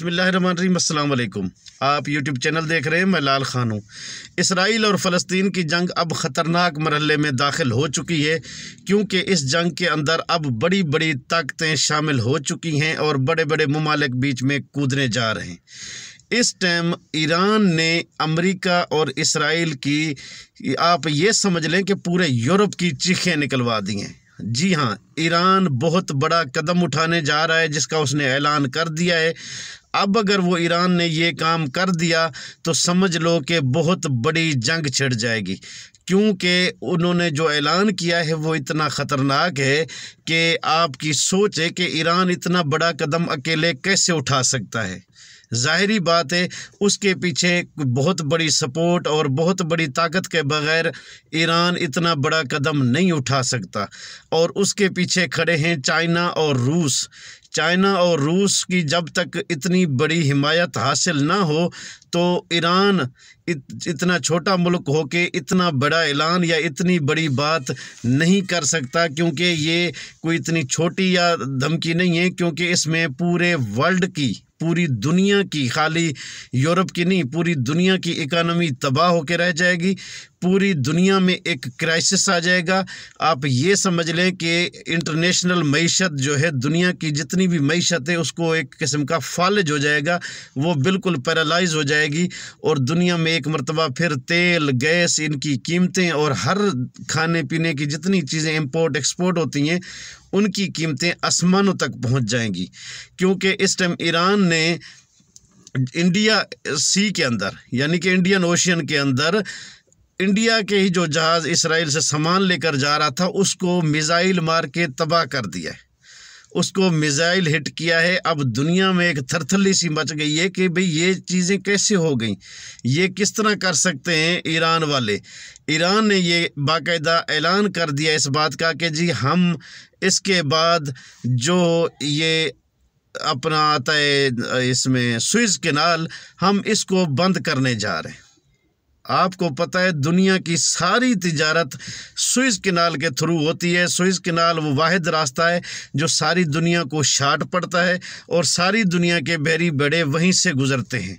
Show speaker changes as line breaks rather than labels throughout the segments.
बसमिलकुम आप YouTube channel देख रहे हैं मैं लाल खान हूँ इसराइल और फ़लस्तीन की जंग अब ख़तरनाक मरहले में दाखिल हो चुकी है क्योंकि इस जंग के अंदर अब बड़ी बड़ी ताकतें शामिल हो चुकी हैं और बड़े बड़े ममालिक बीच में कूदने जा रहे हैं इस टाइम ईरान ने अमेरिका और इसराइल की आप ये समझ लें कि पूरे यूरोप की चीखें निकलवा दी हैं जी हाँ ईरान बहुत बड़ा कदम उठाने जा रहा है जिसका उसने ऐलान कर दिया है अब अगर वो ईरान ने ये काम कर दिया तो समझ लो कि बहुत बड़ी जंग छिड़ जाएगी क्योंकि उन्होंने जो ऐलान किया है वो इतना ख़तरनाक है कि आपकी सोच है कि ईरान इतना बड़ा कदम अकेले कैसे उठा सकता है ज़ाहरी बात है उसके पीछे बहुत बड़ी सपोर्ट और बहुत बड़ी ताकत के बगैर ईरान इतना बड़ा कदम नहीं उठा सकता और उसके पीछे खड़े हैं चाइना और रूस चाइना और रूस की जब तक इतनी बड़ी हिमायत हासिल ना हो तो ईरान इत, इतना छोटा मुल्क हो के इतना बड़ा ऐलान या इतनी बड़ी बात नहीं कर सकता क्योंकि ये कोई इतनी छोटी या धमकी नहीं है क्योंकि इसमें पूरे वर्ल्ड की पूरी दुनिया की खाली यूरोप की नहीं पूरी दुनिया की इकानमी तबाह होकर रह जाएगी पूरी दुनिया में एक क्राइसिस आ जाएगा आप ये समझ लें कि इंटरनेशनल मीशत जो है दुनिया की जितनी भी मीशत है उसको एक किस्म का फालज हो जाएगा वो बिल्कुल पैरालाइज हो जाएगी और दुनिया में एक मरतबा फिर तेल गैस इनकी कीमतें और हर खाने पीने की जितनी चीज़ें इम्पोर्ट एक्सपोर्ट होती हैं उनकी कीमतें आसमानों तक पहुँच जाएंगी क्योंकि इस टाइम ईरान ने इंडिया सी के अंदर यानी कि इंडियन ओशियन के अंदर इंडिया के ही जो जहाज़ इसराइल से सामान लेकर जा रहा था उसको मिज़ाइल मार के तबाह कर दिया है उसको मिज़ाइल हिट किया है अब दुनिया में एक थरथली सी मच गई है कि भाई ये चीज़ें कैसे हो गई ये किस तरह कर सकते हैं ईरान वाले ईरान ने ये बाकायदा ऐलान कर दिया इस बात का कि जी हम इसके बाद जो ये अपना आता है इसमें स्विज के नाल हम इसको बंद करने जा रहे हैं आपको पता है दुनिया की सारी तजारत स्विस किनाल के थ्रू होती है स्विस किनाल वो वाद रास्ता है जो सारी दुनिया को शाट पड़ता है और सारी दुनिया के बहरी बड़े वहीं से गुज़रते हैं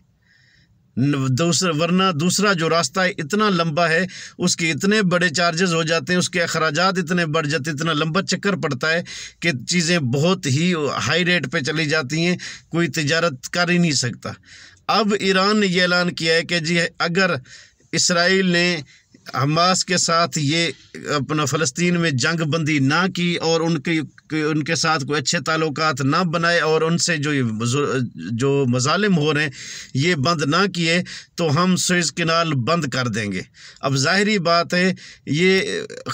दूसरा वरना दूसरा जो रास्ता है इतना लंबा है उसके इतने बड़े चार्जेस हो जाते हैं उसके अखराज इतने बढ़ जाते इतना लंबा चक्कर पड़ता है कि चीज़ें बहुत ही हाई रेट पे चली जाती हैं कोई तजारत कर ही नहीं सकता अब ईरान ने यह ऐलान किया है कि जी अगर इसराइल ने हमास के साथ ये अपना फ़लस्तीन में जंग बंदी ना की और उनकी कि उनके साथ कोई अच्छे ताल्लुक ना बनाए और उनसे जो जो मजालिम हो रहे हैं ये बंद ना किए तो हम स्विज किनाल बंद कर देंगे अब ज़ाहरी बात है ये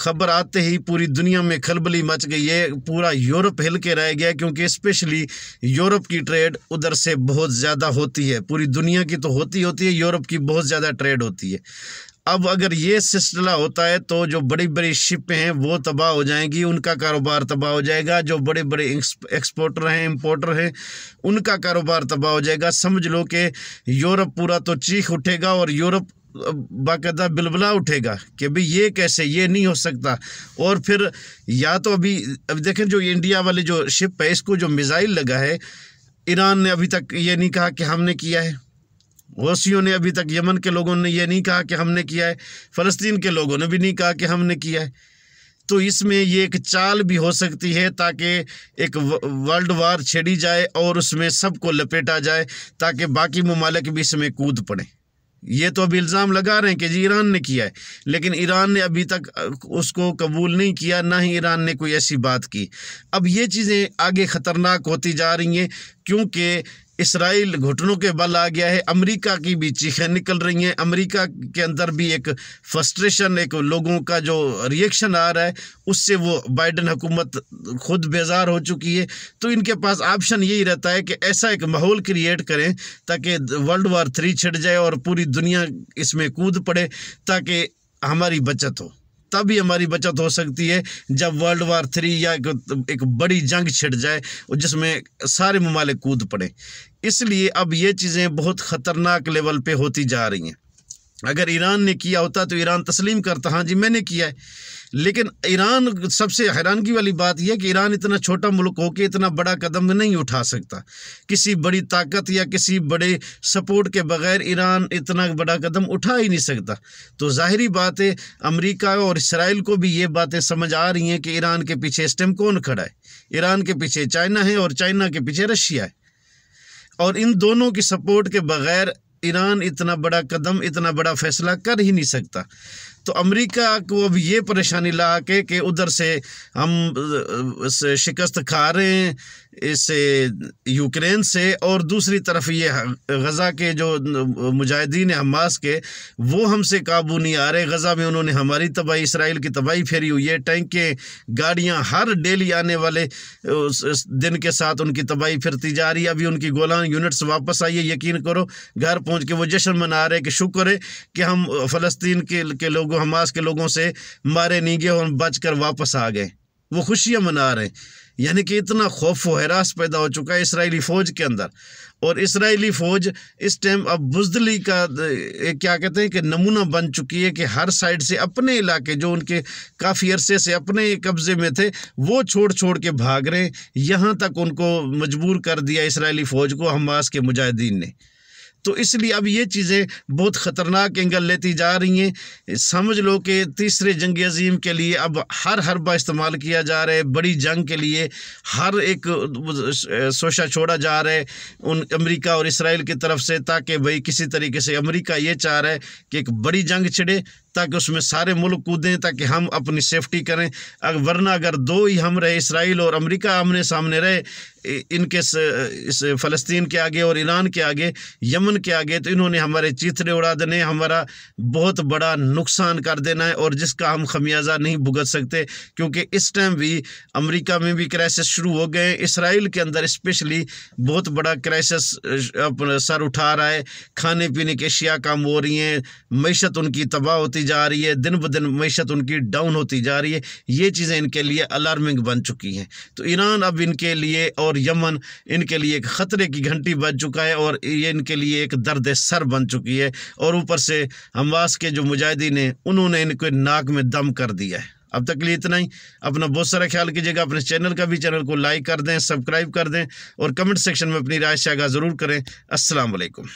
ख़बर आते ही पूरी दुनिया में खलबली मच गई है पूरा यूरोप हिल के रह गया क्योंकि स्पेशली यूरोप की ट्रेड उधर से बहुत ज़्यादा होती है पूरी दुनिया की तो होती होती है यूरोप की बहुत ज़्यादा ट्रेड होती है अब अगर ये सिलसिला होता है तो जो बड़ी बड़ी शिपें हैं वो तबाह हो जाएंगी उनका कारोबार तबाह हो जाएगा जो बड़े बड़े एक्सपोर्टर हैं इम्पोर्टर हैं उनका कारोबार तबाह हो जाएगा समझ लो कि यूरोप पूरा तो चीख उठेगा और यूरोप बाकायदा बिलबला उठेगा कि भाई ये कैसे ये नहीं हो सकता और फिर या तो अभी अभी देखें जो इंडिया वाली जो शिप है इसको जो मिज़ाइल लगा है ईरान ने अभी तक ये नहीं कहा कि हमने किया है वसीियों ने अभी तक यमन के लोगों ने यह नहीं कहा कि हमने किया है फ़लस्तीन के लोगों ने भी नहीं कहा कि हमने किया है तो इसमें ये एक चाल भी हो सकती है ताकि एक वर्ल्ड वार छेड़ी जाए और उसमें सबको लपेटा जाए ताकि बाकी ममालिक भी इसमें कूद पड़े ये तो अभी इल्ज़ाम लगा रहे हैं कि जी ईरान ने किया है लेकिन ईरान ने अभी तक उसको कबूल नहीं किया ना ही ईरान ने कोई ऐसी बात की अब ये चीज़ें आगे ख़तरनाक होती जा रही हैं क्योंकि इसराइल घुटनों के बल आ गया है अमेरिका की भी चीखें निकल रही हैं अमेरिका के अंदर भी एक फ्रस्ट्रेशन एक लोगों का जो रिएक्शन आ रहा है उससे वो बाइडन हुकूमत खुद बेजार हो चुकी है तो इनके पास ऑप्शन यही रहता है कि ऐसा एक माहौल क्रिएट करें ताकि वर्ल्ड वार थ्री छिड़ जाए और पूरी दुनिया इसमें कूद पड़े ताकि हमारी बचत हो तभी हमारी बचत हो सकती है जब वर्ल्ड वार थ्री या एक, एक बड़ी जंग छिड़ जाए जिसमें सारे ममालिक कूद पड़े इसलिए अब ये चीज़ें बहुत ख़तरनाक लेवल पे होती जा रही हैं अगर ईरान ने किया होता तो ईरान तस्लीम करता हाँ जी मैंने किया है लेकिन ईरान सबसे हैरानगी वाली बात यह कि ईरान इतना छोटा मुल्क हो के इतना बड़ा कदम नहीं उठा सकता किसी बड़ी ताकत या किसी बड़े सपोर्ट के बगैर ईरान इतना बड़ा कदम उठा ही नहीं सकता तो ज़ाहरी बात है अमरीका और इसराइल को भी ये बातें समझ आ रही हैं कि ईरान के पीछे इस टाइम कौन खड़ा है ईरान के पीछे चाइना है और चाइना के पीछे रशिया है और इन दोनों की सपोर्ट के बगैर ईरान इतना बड़ा कदम इतना बड़ा फैसला कर ही नहीं सकता तो अमेरिका को अब ये परेशानी ला के कि उधर से हम से शिकस्त खा रहे हैं इस यूक्रेन से और दूसरी तरफ ये गज़ा के जो मुजाहिदीन हमास के वो हमसे काबू नहीं आ रहे गज़ा में उन्होंने हमारी तबाही इसराइल की तबाही फेरी हुई है टैंकें गाड़ियाँ हर डेली आने वाले उस दिन के साथ उनकी तबाही फिरती जा रही है अभी उनकी गोलान यूनिट्स वापस आई है यकीन करो घर पहुँच के वो जश्न मना रहे कि शुक्र है कि हम फ़लस्तीन के, के लोग लोग हमास के लोगों से मारे नहीं गए और बच कर वापस आ गए वो खुशियाँ मना रहे हैं यानी कि इतना खौफ व हरास पैदा हो चुका है इसराइली फ़ौज के अंदर और इसराइली फ़ौज इस टाइम अब बुजदली का क्या कहते हैं कि नमूना बन चुकी है कि हर साइड से अपने इलाके जो उनके काफ़ी अरसे से अपने कब्ज़े में थे वो छोड़ छोड़ के भाग रहे यहाँ तक उनको मजबूर कर दिया इसराइली फ़ौज को हमास के मुजाहिदीन ने तो इसलिए अब ये चीज़ें बहुत ख़तरनाक एंगल लेती जा रही हैं समझ लो कि तीसरे जंग अजीम के लिए अब हर हरबा इस्तेमाल किया जा रहा है बड़ी जंग के लिए हर एक सोशा छोड़ा जा रहा है उन अमेरिका और इसराइल की तरफ से ताकि भाई किसी तरीके से अमेरिका ये चाह रहा है कि एक बड़ी जंग छिड़े ताकि उसमें सारे मुल्क कूदें ताकि हम अपनी सेफ्टी करें अगर वरना अगर दो ही हम रहे इसराइल और अमेरिका आमने सामने रहे इनके स, इस फ़लस्तीन के आगे और ईरान के आगे यमन के आगे तो इन्होंने हमारे चीतरे उड़ा देने हमारा बहुत बड़ा नुकसान कर देना है और जिसका हम खमियाजा नहीं भुगत सकते क्योंकि इस टाइम भी अमेरिका में भी क्राइसिस शुरू हो गए इसराइल के अंदर इस्पेशली बहुत बड़ा क्राइसिस अपना सर उठा रहा है खाने पीने की अशिया कम हो रही हैं मीशत उनकी तबाह होती होती जा रही है दिन ब दिन मीशत उनकी डाउन होती जा रही है ये चीज़ें इनके लिए अलार्मिंग बन चुकी हैं तो ईरान अब इनके लिए और यमन इनके लिए एक ख़तरे की घंटी बन चुका है और ये इनके लिए एक दर्द सर बन चुकी है और ऊपर से हमास के जो मुजाहिदीन हैं उन्होंने इनको नाक में दम कर दिया है अब तक लिए इतना ही अपना बहुत सारा ख्याल कीजिएगा अपने चैनल का भी चैनल को लाइक कर दें सब्सक्राइब कर दें और कमेंट सेक्शन में अपनी राय शागा ज़रूर करें असलकम